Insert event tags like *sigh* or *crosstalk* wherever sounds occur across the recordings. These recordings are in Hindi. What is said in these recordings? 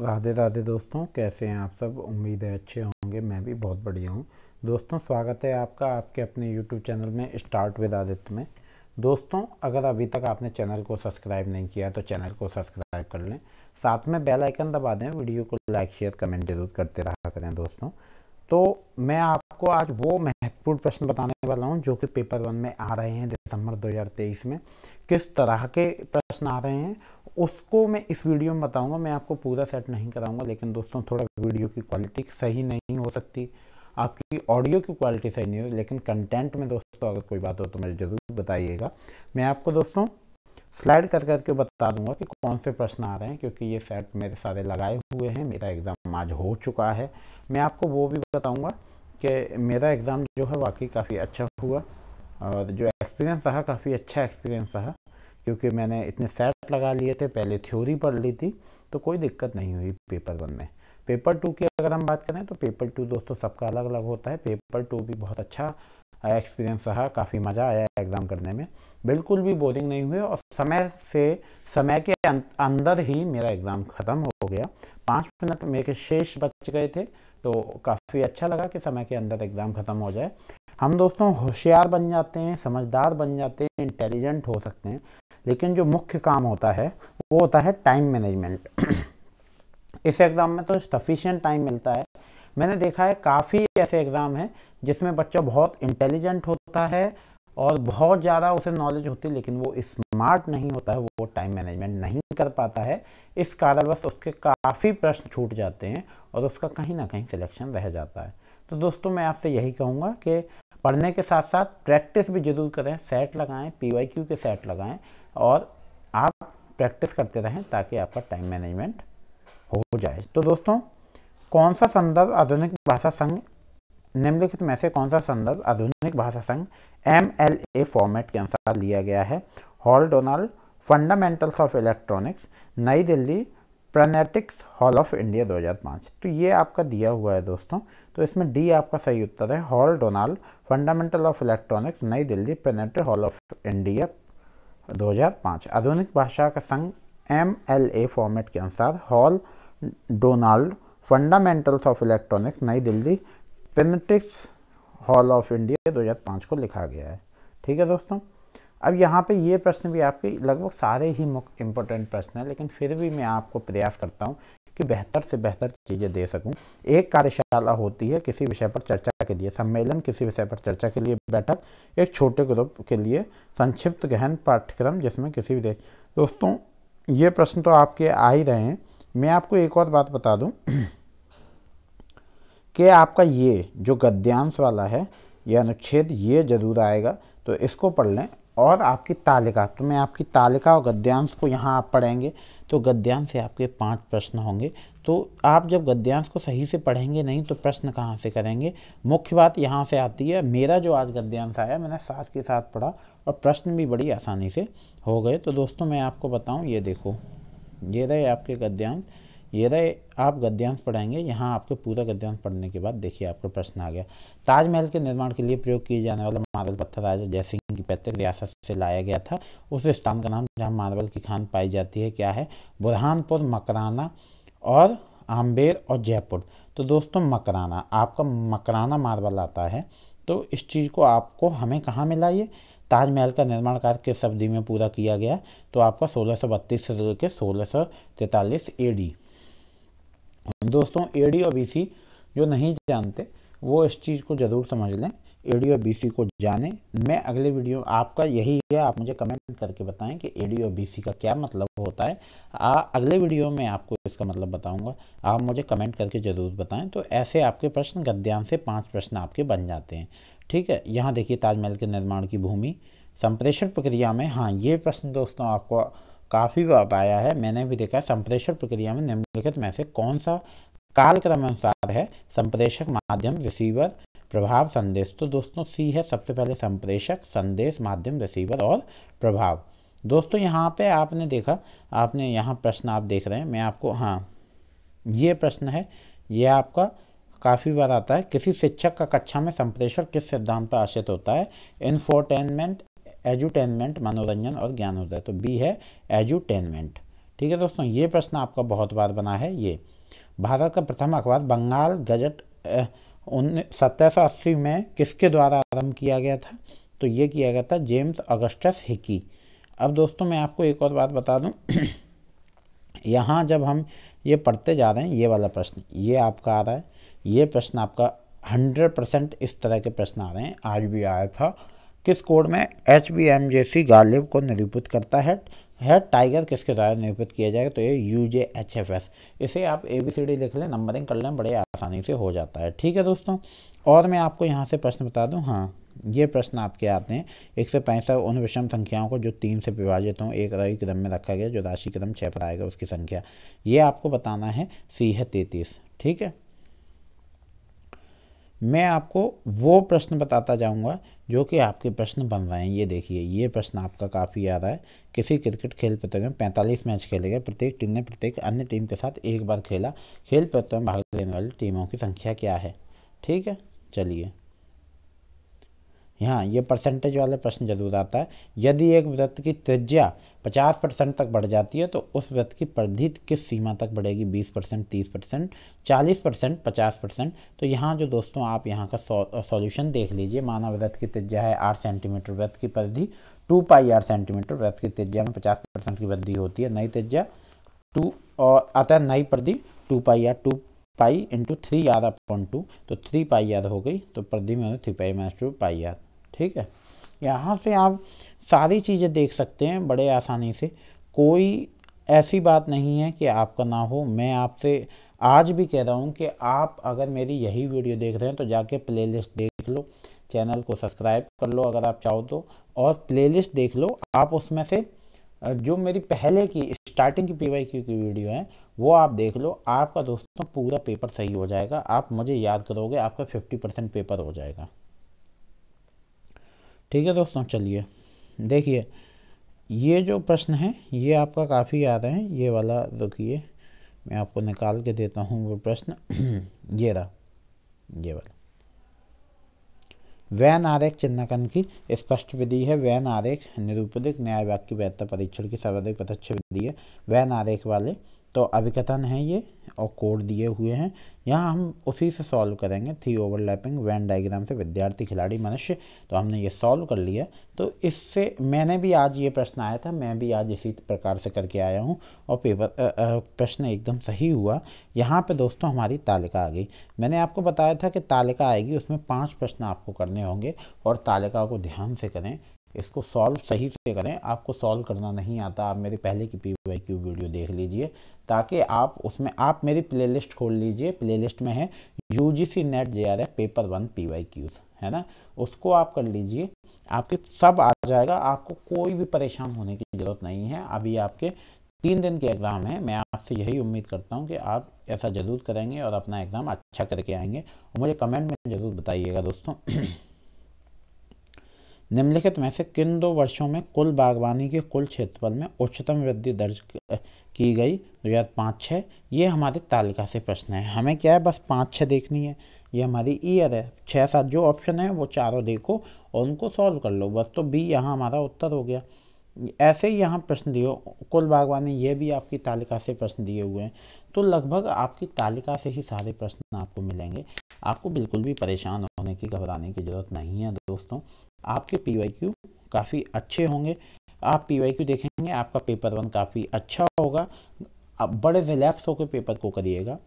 राधे राधे दोस्तों कैसे हैं आप सब उम्मीद है अच्छे होंगे मैं भी बहुत बढ़िया हूँ दोस्तों स्वागत है आपका आपके अपने यूट्यूब चैनल में स्टार्ट विद आदित्य में दोस्तों अगर अभी तक आपने चैनल को सब्सक्राइब नहीं किया तो चैनल को सब्सक्राइब कर लें साथ में बेल आइकन दबा दें वीडियो को लाइक शेयर कमेंट जरूर करते रहा करें दोस्तों तो मैं आपको आज वो महत्वपूर्ण प्रश्न बताने वाला हूँ जो कि पेपर वन में आ रहे हैं दिसंबर दो में किस तरह के प्रश्न आ रहे हैं उसको मैं इस वीडियो में बताऊंगा मैं आपको पूरा सेट नहीं कराऊंगा लेकिन दोस्तों थोड़ा वीडियो की क्वालिटी सही नहीं हो सकती आपकी ऑडियो की क्वालिटी सही नहीं हो लेकिन कंटेंट में दोस्तों अगर कोई बात हो तो मुझे ज़रूर बताइएगा मैं आपको दोस्तों स्लाइड कर करके बता दूंगा कि कौन से प्रश्न आ रहे हैं क्योंकि ये सेट मेरे सारे लगाए हुए हैं मेरा एग्ज़ाम आज हो चुका है मैं आपको वो भी बताऊँगा कि मेरा एग्ज़ाम जो है वाकई काफ़ी अच्छा हुआ और जो एक्सपीरियंस रहा काफ़ी अच्छा एक्सपीरियंस रहा क्योंकि मैंने इतने सेट लगा लिए थे पहले थ्योरी पढ़ ली थी तो कोई दिक्कत नहीं हुई पेपर वन में पेपर टू की अगर हम बात करें तो पेपर टू दोस्तों सबका अलग अलग होता है पेपर टू भी बहुत अच्छा एक्सपीरियंस रहा काफ़ी मज़ा आया एग्ज़ाम करने में बिल्कुल भी बोरिंग नहीं हुए और समय से समय के अं-, अंदर ही मेरा एग्ज़ाम ख़त्म हो गया पाँच मिनट मेरे शेष बच गए थे तो काफ़ी अच्छा लगा कि समय के अंदर एग्ज़ाम ख़त्म हो जाए हम दोस्तों होशियार बन जाते हैं समझदार बन जाते हैं इंटेलिजेंट हो सकते हैं लेकिन जो मुख्य काम होता है वो होता है टाइम मैनेजमेंट *clears throat* इस एग्ज़ाम में तो सफिशेंट टाइम मिलता है मैंने देखा है काफ़ी ऐसे एग्ज़ाम हैं जिसमें बच्चा बहुत इंटेलिजेंट होता है और बहुत ज़्यादा उसे नॉलेज होती है लेकिन वो स्मार्ट नहीं होता है वो टाइम मैनेजमेंट नहीं कर पाता है इस कारणवश उसके काफ़ी प्रश्न छूट जाते हैं और उसका कहीं ना कहीं सिलेक्शन रह जाता है तो दोस्तों मैं आपसे यही कहूँगा कि पढ़ने के साथ साथ प्रैक्टिस भी जरूर करें सेट लगाएं पीवाईक्यू के सेट लगाएं और आप प्रैक्टिस करते रहें ताकि आपका टाइम मैनेजमेंट हो जाए तो दोस्तों कौन सा संदर्भ आधुनिक भाषा संघ निम्नलिखित में से कौन सा संदर्भ आधुनिक भाषा संघ एम एल ए फॉर्मेट के अनुसार लिया गया है Hall Donald fundamentals of electronics नई Delhi Prentice Hall of India 2005 तो ये आपका दिया हुआ है दोस्तों तो इसमें डी आपका सही उत्तर है Hall Donald fundamental of electronics नई Delhi Prentice Hall of India 2005 आधुनिक भाषा का संघ एम एल ए फॉर्मेट के अनुसार Hall Donald fundamentals of electronics नई Delhi Prentice Hall of India दो को लिखा गया है ठीक है दोस्तों अब यहाँ पे ये प्रश्न भी आपके लगभग सारे ही मुख्य इम्पोर्टेंट प्रश्न हैं लेकिन फिर भी मैं आपको प्रयास करता हूँ कि बेहतर से बेहतर चीज़ें दे सकूँ एक कार्यशाला होती है किसी विषय पर चर्चा के लिए सम्मेलन किसी विषय पर चर्चा के लिए बैठक एक छोटे ग्रुप के लिए संक्षिप्त गहन पाठ्यक्रम जिसमें किसी भी दोस्तों ये प्रश्न तो आपके आ ही रहे हैं मैं आपको एक और बात बता दूँ *clears throat* कि आपका ये जो गद्यांश वाला है यह अनुच्छेद ये जरूर आएगा तो इसको पढ़ लें और आपकी तालिका तो मैं आपकी तालिका और गद्यांश को यहाँ आप पढ़ेंगे तो गद्यांश से आपके पांच प्रश्न होंगे तो आप जब गद्यांश को सही से पढ़ेंगे नहीं तो प्रश्न कहाँ से करेंगे मुख्य बात यहाँ से आती है मेरा जो आज गद्यांश आया मैंने साथ के साथ पढ़ा और प्रश्न भी बड़ी आसानी से हो गए तो दोस्तों मैं आपको बताऊँ ये देखो ये रहे आपके गद्यांश ये रहे आप गद्यांश पढ़ाएंगे यहाँ आपके पूरा गद्यांश पढ़ने के बाद देखिए आपका प्रश्न आ गया ताजमहल के निर्माण के लिए प्रयोग किए जाने वाला मार्बल पत्थर राजा जयसिंह की पैतृक रियासत से लाया गया था उस स्थान का नाम जहाँ मार्बल की खान पाई जाती है क्या है बुरहानपुर मकराना और आम्बेर और जयपुर तो दोस्तों मकराना आपका मकराना मार्बल आता है तो इस चीज़ को आपको हमें कहाँ मिला ये ताजमहल का निर्माण कार्य किस अवधि में पूरा किया गया तो आपका सोलह से लेकर सोलह सौ तैंतालीस ए डी दोस्तों ए डी और बी सी जो नहीं जानते वो इस चीज़ को ज़रूर समझ लें ए डी और बी सी को जानें मैं अगले वीडियो आपका यही है आप मुझे कमेंट करके बताएं कि ए डी और बी सी का क्या मतलब होता है आ, अगले वीडियो में आपको इसका मतलब बताऊंगा आप मुझे कमेंट करके ज़रूर बताएं तो ऐसे आपके प्रश्न गद्यांश से पांच प्रश्न आपके बन जाते हैं ठीक है यहाँ देखिए ताजमहल के निर्माण की भूमि संप्रेषण प्रक्रिया में हाँ ये प्रश्न दोस्तों आपको काफ़ी बार आया है मैंने भी देखा है संप्रेषण प्रक्रिया में निम्नलिखित में से कौन सा कालक्रम अनुसार है संप्रेषक माध्यम रिसीवर प्रभाव संदेश तो दोस्तों सी है सबसे पहले संप्रेषक संदेश माध्यम रिसीवर और प्रभाव दोस्तों यहाँ पे आपने देखा आपने यहाँ प्रश्न आप देख रहे हैं मैं आपको हाँ ये प्रश्न है ये आपका काफ़ी बार आता है किसी शिक्षक का कक्षा में संप्रेषण किस सिद्धांत पर आश्रित होता है इन्फोटेनमेंट एजुटेनमेंट मनोरंजन और ज्ञानोदय तो बी है एजुटेनमेंट ठीक है दोस्तों ये प्रश्न आपका बहुत बार बना है ये भारत का प्रथम अखबार बंगाल गजट सत्रह सौ अस्सी में किसके द्वारा आरंभ किया गया था तो ये किया गया था जेम्स अगस्टस हिकी अब दोस्तों मैं आपको एक और बात बता दूं *clears throat* यहाँ जब हम ये पढ़ते जा रहे हैं ये वाला प्रश्न ये आपका आ रहा है ये प्रश्न आपका हंड्रेड परसेंट इस तरह के प्रश्न आ रहे हैं आज भी आया था किस कोड में H B M J C Ghalib को निरूपित करता है है टाइगर किसके द्वारा निरूपित किया जाएगा तो ये U J H F S इसे आप ए बी सी डी लिख लें नंबरिंग कर लें बड़े आसानी से हो जाता है ठीक है दोस्तों और मैं आपको यहाँ से प्रश्न बता दूँ हाँ ये प्रश्न आपके आते हैं एक से पैंसठ उन विषम संख्याओं को जो तीन से विभाजित हों एक रवि क्रम में रखा गया जो राशि क्रम छः पर आएगा उसकी संख्या ये आपको बताना है सी है तैतीस ठीक है मैं आपको वो प्रश्न बताता जाऊँगा जो कि आपके प्रश्न बन रहे हैं ये देखिए ये प्रश्न आपका काफ़ी आ रहा है किसी क्रिकेट खेल प्रतियोगिता में पैंतालीस मैच खेले गए प्रत्येक टीम ने प्रत्येक अन्य टीम के साथ एक बार खेला खेल प्रतियोगिता में भाग लेने वाली टीमों की संख्या क्या है ठीक है चलिए यहाँ ये परसेंटेज वाले प्रश्न जरूर आता है यदि एक व्रत की त्रिज्या 50 परसेंट तक बढ़ जाती है तो उस व्रत की परिधि किस सीमा तक बढ़ेगी 20 परसेंट तीस परसेंट चालीस परसेंट पचास परसेंट तो यहाँ जो दोस्तों आप यहाँ का सॉल्यूशन देख लीजिए मानव व्रत की त्रिज्या है आठ सेंटीमीटर व्रत की परिधि टू पाई आठ सेंटीमीटर व्रत की त्रिज्या में पचास परसेंट की वृद्धि होती है नई त्रिज्या टू और अतः नई परिधि two pi r two pi into three r upon two तो थ्री पाई आर हो गई तो परिधि में three pi minus two pi r ठीक है यहाँ से आप सारी चीज़ें देख सकते हैं बड़े आसानी से कोई ऐसी बात नहीं है कि आपका ना हो मैं आपसे आज भी कह रहा हूँ कि आप अगर मेरी यही वीडियो देख रहे हैं तो जाके प्लेलिस्ट देख लो चैनल को सब्सक्राइब कर लो अगर आप चाहो तो और प्लेलिस्ट देख लो आप उसमें से जो मेरी पहले की स्टार्टिंग की पी की वीडियो है वो आप देख लो आपका दोस्तों पूरा पेपर सही हो जाएगा आप मुझे याद करोगे आपका 50 परसेंट पेपर हो जाएगा ठीक है दोस्तों चलिए देखिए ये जो प्रश्न है ये आपका काफ़ी आ है ये वाला रुकिए मैं आपको निकाल के देता हूँ वो प्रश्न *clears throat* ये रहा ये वाला वैन आरेख चिन्हकन की स्पष्ट विधि है वैन आरेख निरूपित न्याय वाक्य वैधता परीक्षण की सर्वाधिक प्रत्यक्ष विधि है वैन आरेख वाले तो अभिकथन है ये और कोड दिए हुए हैं यहाँ हम उसी से सॉल्व करेंगे थ्री ओवरलैपिंग वैन डायग्राम से विद्यार्थी खिलाड़ी मनुष्य तो हमने ये सॉल्व कर लिया तो इससे मैंने भी आज ये प्रश्न आया था मैं भी आज इसी प्रकार से करके आया हूँ और पेपर प्रश्न एकदम सही हुआ यहाँ पे दोस्तों हमारी तालिका आ गई मैंने आपको बताया था कि तालिका आएगी उसमें पाँच प्रश्न आपको करने होंगे और तालिका को ध्यान से करें इसको सॉल्व सही से करें आपको सॉल्व करना नहीं आता आप मेरी पहले की पी वाई क्यू वीडियो देख लीजिए ताकि आप उसमें आप मेरी प्लेलिस्ट खोल लीजिए प्लेलिस्ट में है U G C NET J R F paper one P Y Qs है ना उसको आप कर लीजिए आपके सब आ जाएगा आपको कोई भी परेशान होने की ज़रूरत नहीं है अभी आपके तीन दिन के एग्ज़ाम है मैं आपसे यही उम्मीद करता हूँ कि आप ऐसा ज़रूर करेंगे और अपना एग्ज़ाम अच्छा करके आएंगे और मुझे कमेंट में ज़रूर बताइएगा दोस्तों *clears throat* निम्नलिखित में से किन दो वर्षों में कुल बागवानी के कुल क्षेत्रफल में उच्चतम वृद्धि दर्ज की गई दो हज़ार पाँच छः ये हमारे तालिका से प्रश्न है हमें क्या है बस पाँच छः देखनी है ये हमारी ईयर है छः सात जो ऑप्शन है वो चारों देखो और उनको सॉल्व कर लो बस तो बी यहाँ हमारा उत्तर हो गया ऐसे ही यहाँ प्रश्न दिए कुल बागवानी ये भी आपकी तालिका से प्रश्न दिए हुए हैं तो लगभग आपकी तालिका से ही सारे प्रश्न आपको मिलेंगे आपको बिल्कुल भी परेशान होने की घबराने की ज़रूरत नहीं है दोस्तों आपके पी वाई क्यू काफ़ी अच्छे होंगे आप पी वाई क्यू देखेंगे आपका पेपर वन काफ़ी अच्छा होगा आप बड़े रिलैक्स होकर पेपर को करिएगा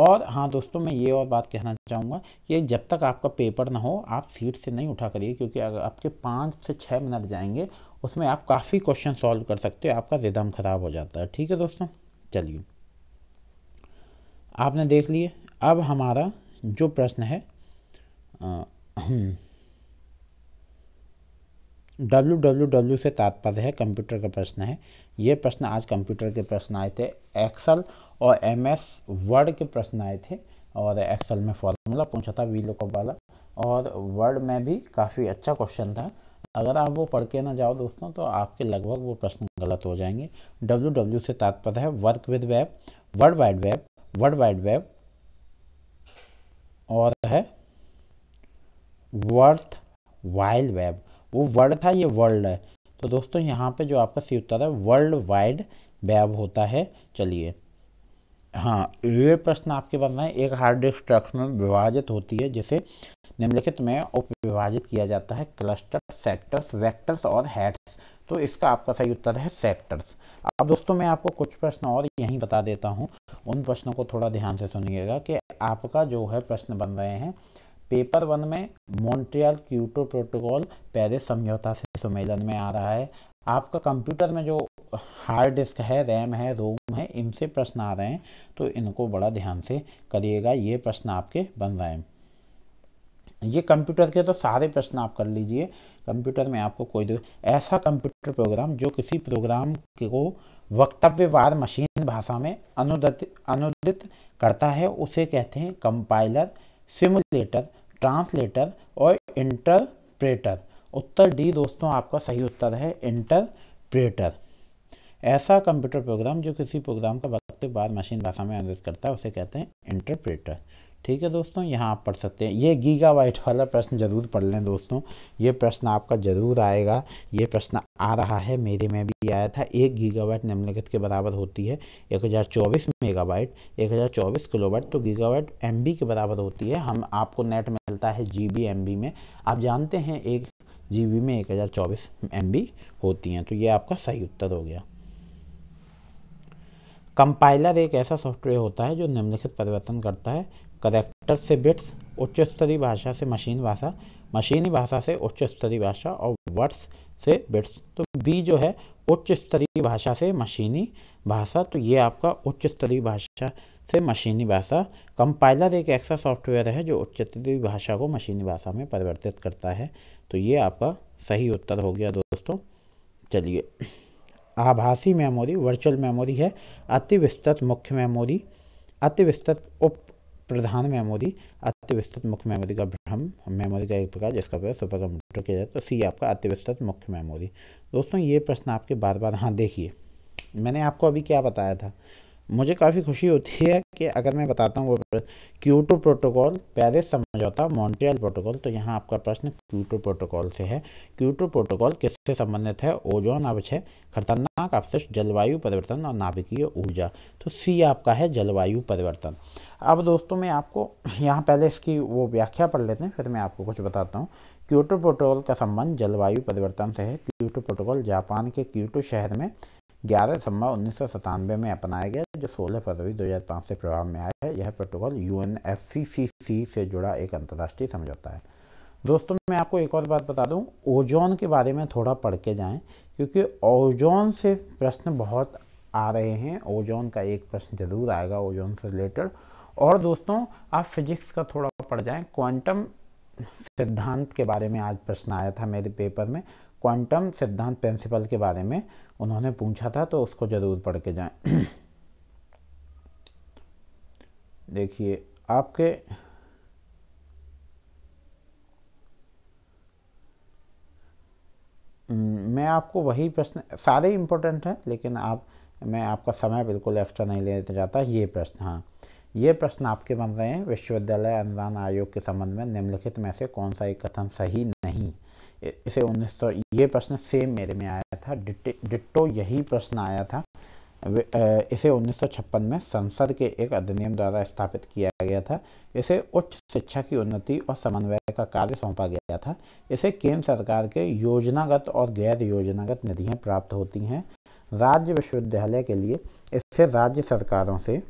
और हाँ दोस्तों मैं ये और बात कहना चाहूँगा कि जब तक आपका पेपर ना हो आप सीट से नहीं उठा करिए क्योंकि अगर आपके पाँच से छः मिनट जाएंगे उसमें आप काफ़ी क्वेश्चन सॉल्व कर सकते हो आपका रिदम ख़राब हो जाता है ठीक है दोस्तों चलिए आपने देख लिए अब हमारा जो प्रश्न है आ, डब्ल्यू डब्ल्यू डब्ल्यू से तात्पर्य है कंप्यूटर का प्रश्न है ये प्रश्न आज कंप्यूटर के प्रश्न आए थे एक्सल और एम एस वर्ड के प्रश्न आए थे और एक्सल में फॉर्मूला पूछा था वी लोकअप वाला और वर्ड में भी काफ़ी अच्छा क्वेश्चन था अगर आप वो पढ़ के ना जाओ दोस्तों तो आपके लगभग वो प्रश्न गलत हो जाएंगे डब्ल्यू डब्ल्यू से तात्पर्य है work with web world wide web world wide web और है वर्थ वाइल्ड वेब वो वर्ड था ये वर्ल्ड है तो दोस्तों यहाँ पे जो आपका सी उत्तर है वर्ल्ड वाइड वैब होता है चलिए हाँ ये प्रश्न आपके पास है एक हार्ड डिस्क ट्रक में विभाजित होती है जिसे निम्नलिखित में उप विभाजित किया जाता है क्लस्टर सेक्टर्स वेक्टर्स और हेड्स तो इसका आपका सही उत्तर है सेक्टर्स अब दोस्तों मैं आपको कुछ प्रश्न और यहीं बता देता हूँ उन प्रश्नों को थोड़ा ध्यान से सुनिएगा कि आपका जो है प्रश्न बन रहे हैं पेपर वन में मॉन्ट्रियल क्यूटो प्रोटोकॉल पेरिस समझौता से सम्मेलन में आ रहा है आपका कंप्यूटर में जो हार्ड डिस्क है रैम है रोम है इनसे प्रश्न आ रहे हैं तो इनको बड़ा ध्यान से करिएगा ये प्रश्न आपके बन रहे हैं ये कंप्यूटर के तो सारे प्रश्न आप कर लीजिए कंप्यूटर में आपको कोई ऐसा कंप्यूटर प्रोग्राम जो किसी प्रोग्राम को वक्तव्यवार मशीन भाषा में अनुदित अनुदित करता है उसे कहते हैं कंपाइलर सिमुलेटर ट्रांसलेटर और इंटरप्रेटर उत्तर डी दोस्तों आपका सही उत्तर है इंटरप्रेटर ऐसा कंप्यूटर प्रोग्राम जो किसी प्रोग्राम का वक्त बाद मशीन भाषा में अनुवाद करता है उसे कहते हैं इंटरप्रेटर ठीक है दोस्तों यहाँ आप पढ़ सकते हैं ये गीगा वाइट वाला प्रश्न ज़रूर पढ़ लें दोस्तों ये प्रश्न आपका ज़रूर आएगा ये प्रश्न आ रहा है मेरे में भी आया था एक गीगावाइट निम्नलिखित के बराबर होती है एक हज़ार चौबीस मेगाबाइट एक हज़ार चौबीस वाइट तो वाइट एम के बराबर होती है हम आपको नेट मिलता है जी बी एम बी में आप जानते हैं एक जी बी में एक हज़ार चौबीस एम बी होती हैं तो ये आपका सही उत्तर हो गया कंपाइलर एक ऐसा सॉफ्टवेयर होता है जो निम्नलिखित परिवर्तन करता है करेक्टर से बिट्स उच्च स्तरीय भाषा से मशीन भाषा मशीनी भाषा से उच्च स्तरीय भाषा और वर्ड्स से बिट्स तो बी जो है उच्च स्तरीय भाषा से मशीनी भाषा तो ये आपका उच्च स्तरीय भाषा से मशीनी भाषा कंपाइलर एक ऐसा सॉफ्टवेयर है जो उच्च स्तरीय भाषा को मशीनी भाषा में परिवर्तित करता है तो ये आपका सही उत्तर हो गया दोस्तों चलिए आभासी मेमोरी वर्चुअल मेमोरी है अति विस्तृत मुख्य मेमोरी अति विस्तृत उप प्रधान मेमोरी अतिविस्तृत मुख्य मेमोरी का भ्रम मेमोरी का एक प्रकार जिसका प्रयोग सुपर कंप्यूटर किया जाए तो सी आपका अतिविस्तृत मुख्य मेमोरी दोस्तों ये प्रश्न आपके बार बार हाँ देखिए मैंने आपको अभी क्या बताया था मुझे काफ़ी खुशी होती है कि अगर मैं बताता हूँ वो क्यूटो प्रोटोकॉल पेरिस समझौता मॉन्ट्रियल प्रोटोकॉल तो यहाँ आपका प्रश्न क्यूटो प्रोटोकॉल से है क्यूटो प्रोटोकॉल किससे संबंधित है ओजोन अवक्षय खतरनाक अवशिष्ट जलवायु परिवर्तन और नाभिकीय ऊर्जा तो सी आपका है जलवायु परिवर्तन अब दोस्तों मैं आपको *laughs* यहाँ पहले इसकी वो व्याख्या पढ़ लेते हैं फिर मैं आपको कुछ बताता हूँ क्यूटो प्रोटोकॉल का संबंध जलवायु परिवर्तन से है क्यूटो प्रोटोकॉल जापान के क्यूटो शहर में ग्यारह दिसंबर उन्नीस में अपनाया गया जो 16 फरवरी 2005 से प्रभाव में आया है यह प्रोटोकॉल यू से जुड़ा एक अंतर्राष्ट्रीय समझौता है दोस्तों मैं आपको एक और बात बता दूं ओजोन के बारे में थोड़ा पढ़ के जाएँ क्योंकि ओजोन से प्रश्न बहुत आ रहे हैं ओजोन का एक प्रश्न ज़रूर आएगा ओजोन से रिलेटेड और दोस्तों आप फिजिक्स का थोड़ा पढ़ जाएँ क्वांटम सिद्धांत के बारे में आज प्रश्न आया था मेरे पेपर में क्वांटम सिद्धांत प्रिंसिपल के बारे में उन्होंने पूछा था तो उसको ज़रूर पढ़ के जाएँ देखिए आपके हम्म, मैं आपको वही प्रश्न सारे इम्पोर्टेंट हैं लेकिन आप मैं आपका समय बिल्कुल एक्स्ट्रा नहीं लेना चाहता ये प्रश्न हाँ ये प्रश्न आपके बन रहे हैं विश्वविद्यालय अनुदान आयोग के संबंध में निम्नलिखित में से कौन सा एक कथन सही नहीं इसे उन्नीस ये प्रश्न सेम मेरे में आया था डिट्टो यही प्रश्न आया था इसे उन्नीस में संसद के एक अधिनियम द्वारा स्थापित किया गया था इसे उच्च शिक्षा की उन्नति और समन्वय का कार्य सौंपा गया था इसे केंद्र सरकार के योजनागत और गैर योजनागत निधियाँ प्राप्त होती हैं राज्य विश्वविद्यालय के लिए इससे राज्य सरकारों से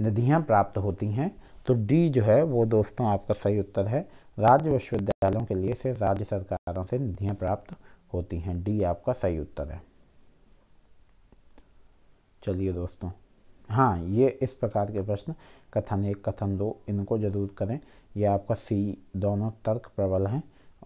निधियाँ प्राप्त होती हैं तो डी जो है वो दोस्तों आपका सही उत्तर है राज्य विश्वविद्यालयों के लिए से राज्य सरकारों से निधियाँ प्राप्त होती हैं डी आपका सही उत्तर है चलिए दोस्तों हाँ ये इस प्रकार के प्रश्न कथन एक कथन दो इनको जरूर करें ये आपका सी दोनों तर्क प्रबल हैं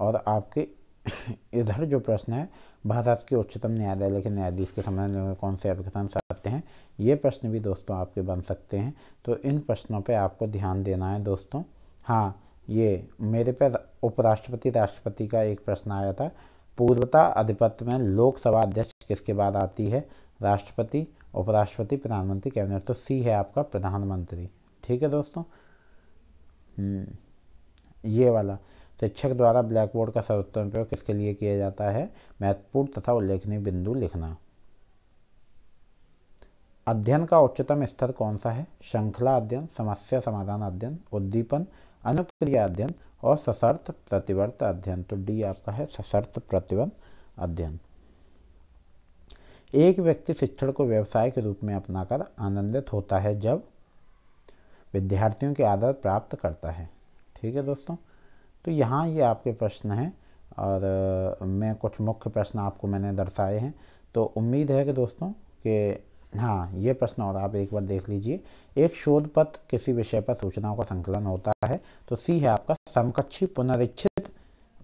और आपके *laughs* इधर जो प्रश्न है भारत के उच्चतम न्यायालय के न्यायाधीश के संबंध में कौन से अभिकथन सकते हैं ये प्रश्न भी दोस्तों आपके बन सकते हैं तो इन प्रश्नों पे आपको ध्यान देना है दोस्तों हाँ ये मेरे पे उपराष्ट्रपति राष्ट्रपति का एक प्रश्न आया था पूर्वता अधिपत्य में लोकसभा अध्यक्ष किसके बाद आती है राष्ट्रपति उपराष्ट्रपति प्रधानमंत्री कैबिनेट तो सी है आपका प्रधानमंत्री ठीक है दोस्तों हम्म, ये वाला शिक्षक द्वारा ब्लैक बोर्ड का सर्वोत्तम उपयोग किसके लिए किया जाता है महत्वपूर्ण तथा उल्लेखनीय बिंदु लिखना अध्ययन का उच्चतम स्तर कौन सा है श्रृंखला अध्ययन समस्या समाधान अध्ययन उद्दीपन अनुक्रिया अध्ययन और सशर्त प्रतिवर्त अध्ययन तो डी आपका है सशर्त प्रतिबंध अध्ययन एक व्यक्ति शिक्षण को व्यवसाय के रूप में अपनाकर आनंदित होता है जब विद्यार्थियों की आदर प्राप्त करता है ठीक है दोस्तों तो यहाँ ये आपके प्रश्न हैं और मैं कुछ मुख्य प्रश्न आपको मैंने दर्शाए हैं तो उम्मीद है कि दोस्तों के हाँ ये प्रश्न और आप एक बार देख लीजिए एक शोध पत्र किसी विषय पर सूचनाओं का संकलन होता है तो सी है आपका समकक्षी पुनरीक्षित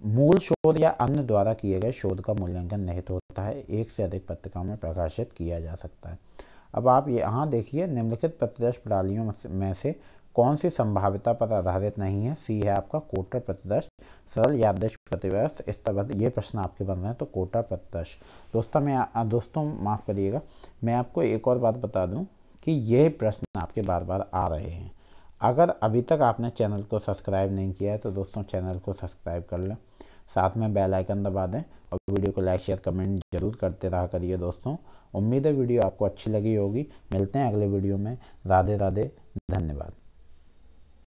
मूल शोध या अन्य द्वारा किए गए शोध का मूल्यांकन निहित होता है एक से अधिक पत्रिकाओं में प्रकाशित किया जा सकता है अब आप यहाँ देखिए निम्नलिखित प्रतिदर्श प्रणालियों में से कौन सी संभाव्यता पर आधारित नहीं है सी है आपका कोटर प्रतिदर्श सरल यादृश प्रतिवर्ष इस तरह ये प्रश्न आपके बन रहे हैं तो कोटर प्रतिदर्श दोस्तों मैं दोस्तों माफ़ करिएगा मैं आपको एक और बात बता दूं कि ये प्रश्न आपके बार बार आ रहे हैं अगर अभी तक आपने चैनल को सब्सक्राइब नहीं किया है तो दोस्तों चैनल को सब्सक्राइब कर लें साथ में बेल आइकन दबा दें और वीडियो को लाइक शेयर कमेंट जरूर करते रहा करिए दोस्तों उम्मीद है वीडियो आपको अच्छी लगी होगी मिलते हैं अगले वीडियो में राधे राधे धन्यवाद